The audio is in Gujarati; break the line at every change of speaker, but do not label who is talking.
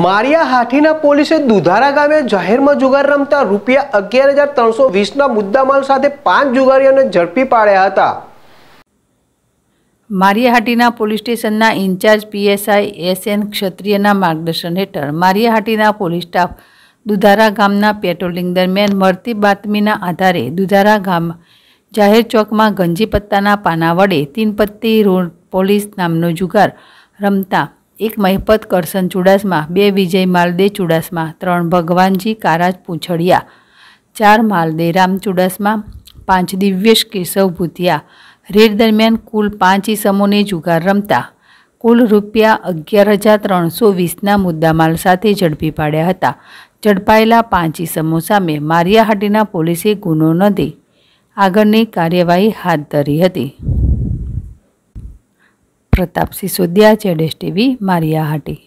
મારિયા હાથીના પોલીસે દુધારા ગામે જાહેરમાં જુગાર રમતા રૂપિયા અગિયાર હજાર ત્રણસો વીસના મુદ્દામાલ સાથે પાંચ જુગારીઓને ઝડપી પાડ્યા હતા
મારિયાહાટીના પોલીસ સ્ટેશનના ઇન્ચાર્જ પીએસઆઈ એસ એન ક્ષત્રિયના માર્ગદર્શન હેઠળ મારિયાહાટીના પોલીસ સ્ટાફ દુધારા ગામના પેટ્રોલિંગ દરમિયાન મળતી બાતમીના આધારે દુધારા ગામ જાહેર ચોકમાં ગંજી પત્તાના પાના વડે તીનપત્તી રોડ પોલીસ નામનો જુગાર રમતા એક મહિપત કરસન ચુડાસમા બે વિજય માલદે ચુડાસમા ત્રણ ભગવાનજી કારાજ પૂંછડિયા ચાર માલદે રામ ચુડાસમા પાંચ દિવ્યશ કેશવ ભૂતિયા રેડ દરમિયાન કુલ પાંચ ઇસમોને જુગાર રમતા કુલ રૂપિયા અગિયાર હજાર ત્રણસો વીસના મુદ્દામાલ સાથે ઝડપી પાડ્યા હતા ઝડપાયેલા પાંચ ઇસમો સામે મારિયાહાટીના પોલીસે ગુનો નોંધી આગળની કાર્યવાહી હાથ ધરી હતી પ્રતાપ સિસોદિયા ચેડેશ ટીવી મારિયા હાટી